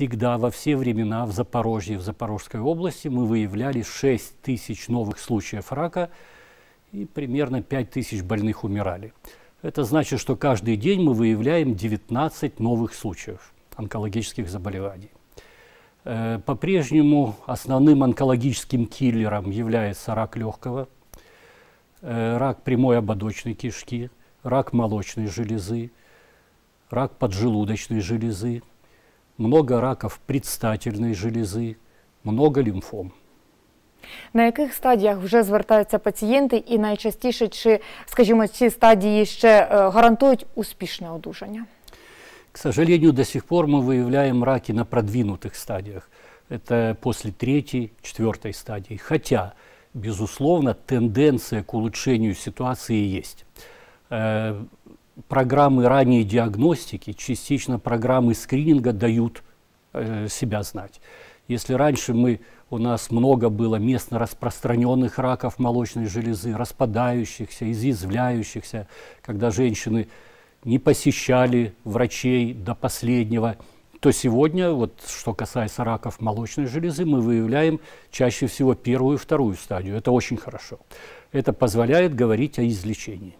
всегда, во все времена в Запорожье, в Запорожской области мы выявляли 6 тысяч новых случаев рака и примерно 5 тысяч больных умирали. Это значит, что каждый день мы выявляем 19 новых случаев онкологических заболеваний. Э, по-прежнему основным онкологическим киллером является рак легкого, э, рак прямой ободочной кишки, рак молочной железы, рак поджелудочной железы, много раков предстательной железы, много лимфом. На яких стадіях вже звертаються пацієнти, і найчастіше, чи, скажімо, ці стадії ще е, гарантують успішне одужання? К сожалению, до сих пор мы выявляем раки на продвинутых стадиях. Это после третьей, четвертой стадии. Хотя, безусловно, тенденция к улучшению ситуации есть. Э, программы ранней диагностики, частично программы скрининга дают э, себя знать. Если раньше мы, у нас много было местно распространенных раков молочной железы, распадающихся, изъязвляющихся, когда женщины не посещали врачей до последнего, то сегодня, вот что касается раков молочной железы, мы выявляем чаще всего первую и вторую стадию. Это очень хорошо. Это позволяет говорить о излечении.